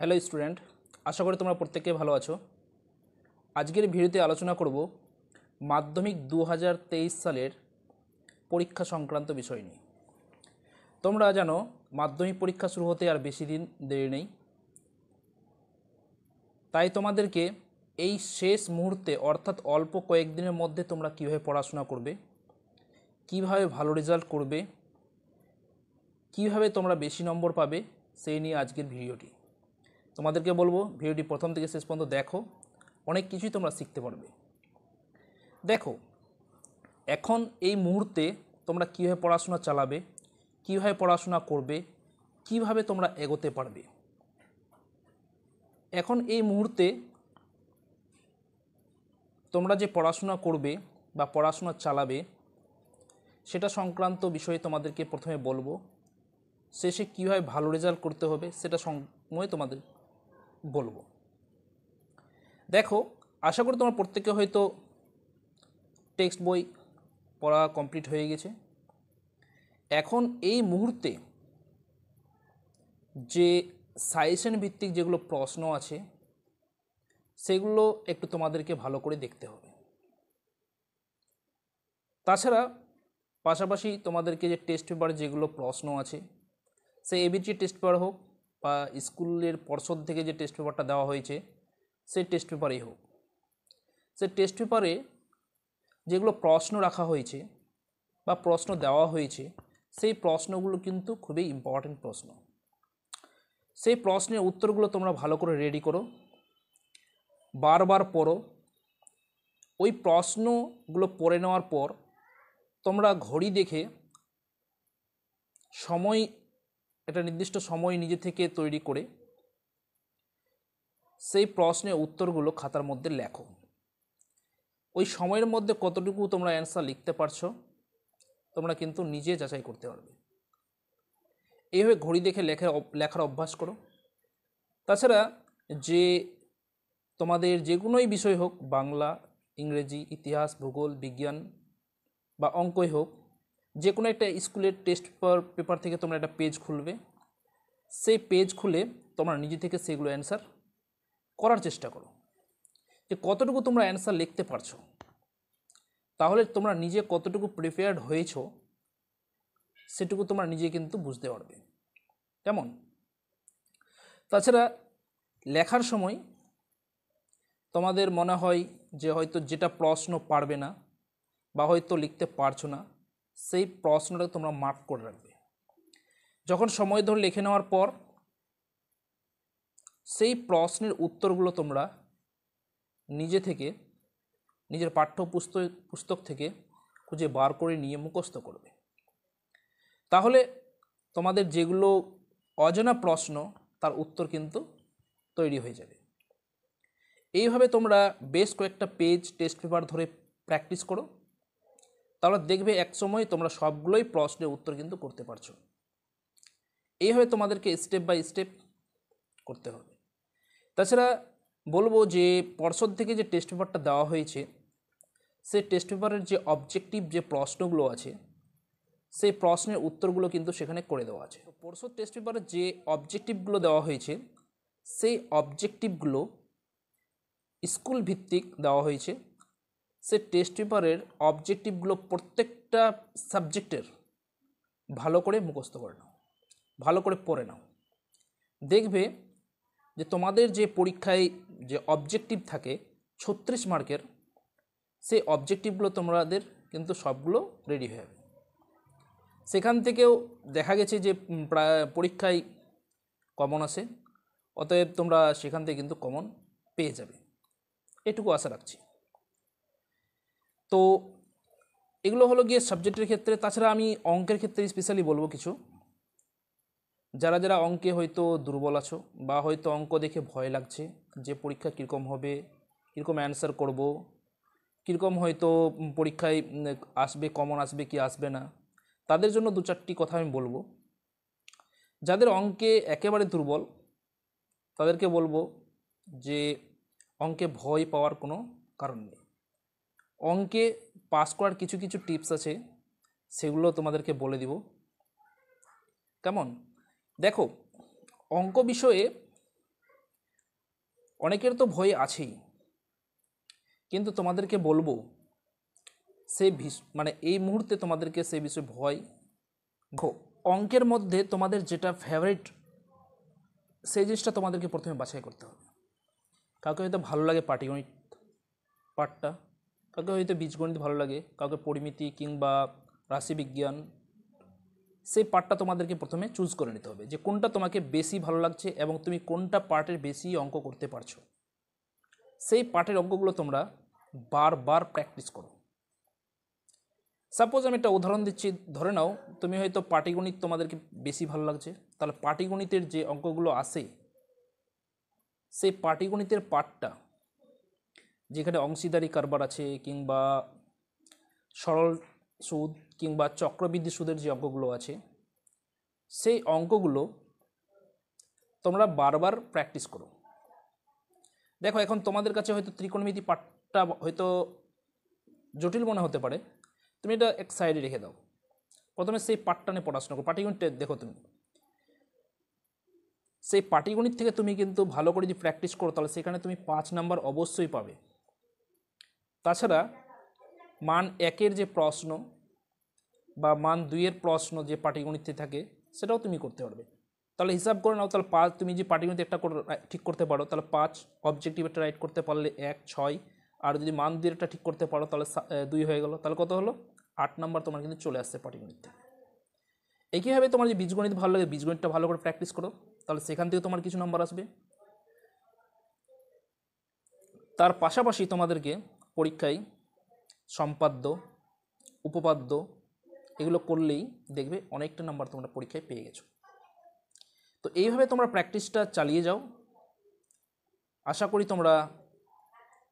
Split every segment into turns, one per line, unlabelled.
hello student আশা করি তোমরা প্রত্যেকে ভালো আছো আজকের ভিডিওতে আলোচনা করব মাধ্যমিক দু সালের পরীক্ষা সংক্রান্ত বিষয় নিয়ে তোমরা জানো মাধ্যমিক পরীক্ষা শুরু হতে আর বেশি দিন দেরি নেই তাই তোমাদেরকে এই শেষ মুহূর্তে অর্থাৎ অল্প কয়েকদিনের মধ্যে তোমরা কীভাবে পড়াশোনা করবে কিভাবে ভালো রেজাল্ট করবে কিভাবে তোমরা বেশি নম্বর পাবে সেই নিয়ে আজকের ভিডিওটি তোমাদেরকে বলবো ভিডিওটি প্রথম থেকে শেষ পর্যন্ত দেখো অনেক কিছুই তোমরা শিখতে পারবে দেখো এখন এই মুহূর্তে তোমরা কীভাবে পড়াশোনা চালাবে কীভাবে পড়াশোনা করবে কিভাবে তোমরা এগোতে পারবে এখন এই মুহূর্তে তোমরা যে পড়াশোনা করবে বা পড়াশোনা চালাবে সেটা সংক্রান্ত বিষয়ে তোমাদেরকে প্রথমে বলবো শেষে কীভাবে ভালো রেজাল্ট করতে হবে সেটা সময় তোমাদের বলবো দেখো আশা করি তোমার প্রত্যেকে হয়তো টেক্সট বই পড়া কমপ্লিট হয়ে গেছে এখন এই মুহূর্তে যে সাজেশন ভিত্তিক যেগুলো প্রশ্ন আছে সেগুলো একটু তোমাদেরকে ভালো করে দেখতে হবে তাছাড়া পাশাপাশি তোমাদেরকে যে টেস্ট পেপার যেগুলো প্রশ্ন আছে সে এবির টেস্ট পেপার হোক বা স্কুলের পর্ষদ থেকে যে টেস্ট পেপারটা দেওয়া হয়েছে সেই টেস্ট পেপারেই হোক সেই টেস্ট পেপারে যেগুলো প্রশ্ন রাখা হয়েছে বা প্রশ্ন দেওয়া হয়েছে সেই প্রশ্নগুলো কিন্তু খুবই ইম্পর্ট্যান্ট প্রশ্ন সেই প্রশ্নের উত্তরগুলো তোমরা ভালো করে রেডি করো বারবার পড়ো ওই প্রশ্নগুলো পড়ে নেওয়ার পর তোমরা ঘড়ি দেখে সময় একটা নির্দিষ্ট সময় নিজে থেকে তৈরি করে সেই প্রশ্নের উত্তরগুলো খাতার মধ্যে লেখো ওই সময়ের মধ্যে কতটুকু তোমরা অ্যান্সার লিখতে পারছো তোমরা কিন্তু নিজে যাচাই করতে পারবে এইভাবে ঘড়ি দেখে লেখা লেখার অভ্যাস করো তাছাড়া যে তোমাদের যে কোনোই বিষয় হোক বাংলা ইংরেজি ইতিহাস ভূগোল বিজ্ঞান বা অঙ্কই হোক যে কোনো একটা স্কুলের টেস্ট পেপার পেপার থেকে তোমরা একটা পেজ খুলবে সেই পেজ খুলে তোমরা নিজে থেকে সেগুলো অ্যান্সার করার চেষ্টা করো যে কতটুকু তোমরা অ্যান্সার লিখতে পারছো তাহলে তোমরা নিজে কতটুকু প্রিপেয়ার্ড হয়েছো সেটুকু তোমরা নিজে কিন্তু বুঝতে পারবে কেমন তাছাড়া লেখার সময় তোমাদের মনে হয় যে হয়তো যেটা প্রশ্ন পারবে না বা হয়তো লিখতে পারছো না সেই প্রশ্নটা তোমরা মার্ক করে রাখবে যখন সময় ধরে লিখে নেওয়ার পর সেই প্রশ্নের উত্তরগুলো তোমরা নিজে থেকে নিজের পাঠ্যপুস্তক পুস্তক থেকে খুঁজে বার করে নিয়ে মুখস্থ করবে তাহলে তোমাদের যেগুলো অজানা প্রশ্ন তার উত্তর কিন্তু তৈরি হয়ে যাবে এইভাবে তোমরা বেশ কয়েকটা পেজ টেস্ট পেপার ধরে প্র্যাকটিস করো তাহলে দেখবে একসময় তোমরা সবগুলোই প্রশ্নের উত্তর কিন্তু করতে পারছো এইভাবে তোমাদেরকে স্টেপ বাই স্টেপ করতে হবে তাছাড়া বলবো যে পর্ষদ থেকে যে টেস্ট পেপারটা দেওয়া হয়েছে সেই টেস্ট পেপারের যে অবজেক্টিভ যে প্রশ্নগুলো আছে সেই প্রশ্নের উত্তরগুলো কিন্তু সেখানে করে দেওয়া আছে পর্ষদ টেস্ট পেপারের যে অবজেক্টিভগুলো দেওয়া হয়েছে সেই অবজেক্টিভগুলো স্কুল ভিত্তিক দেওয়া হয়েছে সে টেস্ট পেপারের অবজেক্টিভগুলো প্রত্যেকটা সাবজেক্টের ভালো করে মুখস্ত করে নাও ভালো করে পড়ে নাও দেখবে যে তোমাদের যে পরীক্ষায় যে অবজেক্টিভ থাকে ছত্রিশ মার্কের সেই অবজেক্টিভগুলো তোমাদের কিন্তু সবগুলো রেডি হয়ে যাবে সেখান থেকেও দেখা গেছে যে প্রায় পরীক্ষায় কমন আসে অতএব তোমরা সেখান থেকে কিন্তু কমন পেয়ে যাবে এটুকু আশা রাখছি তো এগুলো হলো গিয়ে সাবজেক্টের ক্ষেত্রে তাছাড়া আমি অঙ্কের ক্ষেত্রে স্পেশালি বলবো কিছু যারা যারা অঙ্কে হয়তো দুর্বল আছো বা হয়তো অঙ্ক দেখে ভয় লাগছে যে পরীক্ষা কীরকম হবে কীরকম অ্যান্সার করব কীরকম হয়তো পরীক্ষায় আসবে কমন আসবে কি আসবে না তাদের জন্য দু চারটি কথা আমি বলবো যাদের অঙ্কে একেবারে দুর্বল তাদেরকে বলবো যে অঙ্কে ভয় পাওয়ার কোনো কারণ নেই অঙ্কে পাস করার কিছু কিছু টিপস আছে সেগুলো তোমাদেরকে বলে দিব কেমন দেখো অঙ্ক বিষয়ে অনেকের তো ভয় আছেই কিন্তু তোমাদেরকে বলবো সে মানে এই মুহূর্তে তোমাদেরকে সে বিষয়ে ভয় অঙ্কের মধ্যে তোমাদের যেটা ফেভারিট সেই জিনিসটা তোমাদেরকে প্রথমে বাছাই করতে হবে কাউকে হয়তো ভালো লাগে পাটিগণিত পার্টটা কাউকে হয়তো বীজগণিত ভালো লাগে কাউকে পরিমিতি কিংবা রাশিবিজ্ঞান সেই পার্টটা তোমাদেরকে প্রথমে চুজ করে নিতে হবে যে কোনটা তোমাকে বেশি ভালো লাগছে এবং তুমি কোনটা পার্টের বেশি অঙ্ক করতে পারছো সেই পার্টের অঙ্কগুলো তোমরা বারবার প্র্যাকটিস করো সাপোজ আমি একটা উদাহরণ দিচ্ছি ধরে নাও তুমি হয়তো পাটিগণিত তোমাদেরকে বেশি ভালো লাগছে তাহলে পাটিগণিতের যে অঙ্কগুলো আসে সেই পাটিগণিতের পার্টটা যেখানে অংশীদারি কারবার আছে কিংবা সরল সুদ কিংবা চক্রবৃদ্ধি সুদের যে অঙ্কগুলো আছে সেই অঙ্কগুলো তোমরা বারবার প্র্যাকটিস করো দেখো এখন তোমাদের কাছে হয়তো ত্রিকোণমিতি পাঠটা হয়তো জটিল মনে হতে পারে তুমি এটা এক সাইডে রেখে দাও প্রথমে সেই পাঠটা নিয়ে পড়াশোনা করো পাটিগণিত দেখো তুমি সেই পাটিগণিত থেকে তুমি কিন্তু ভালো করে যদি প্র্যাকটিস করো তাহলে সেখানে তুমি পাঁচ নাম্বার অবশ্যই পাবে তাছাড়া মান একের যে প্রশ্ন বা মান দুইয়ের প্রশ্ন যে পাটিগণিতে থাকে সেটাও তুমি করতে পারবে তাহলে হিসাব করে নাও তাহলে পাঁচ তুমি যে পাটিগণিত একটা ঠিক করতে পারো তাহলে পাঁচ অবজেক্টিভ একটা রাইট করতে পারলে এক ছয় আর যদি মান দুই একটা ঠিক করতে পারো তাহলে দুই হয়ে গেল তাহলে কত হলো আট নাম্বার তোমার কিন্তু চলে আসছে পাটিগণিতে একইভাবে তোমার যে বীজগণিত ভালো লাগে বীজগণিতটা ভালো করে প্র্যাকটিস করো তাহলে সেখান থেকে তোমার কিছু নাম্বার আসবে তার পাশাপাশি তোমাদেরকে পরীক্ষায় সম্পাদ্য উপপাদ্য এগুলো করলেই দেখবে অনেকটা নাম্বার তোমরা পরীক্ষায় পেয়ে গেছো তো এইভাবে তোমরা প্র্যাকটিসটা চালিয়ে যাও আশা করি তোমরা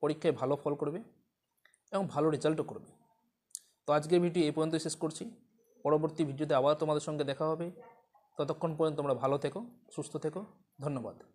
পরীক্ষায় ভালো ফল করবে এবং ভালো রেজাল্টও করবে তো আজকের ভিডিও এই পর্যন্ত শেষ করছি পরবর্তী ভিডিওতে আবার তোমাদের সঙ্গে দেখা হবে ততক্ষণ পর্যন্ত তোমরা ভালো থেকো সুস্থ থেকো ধন্যবাদ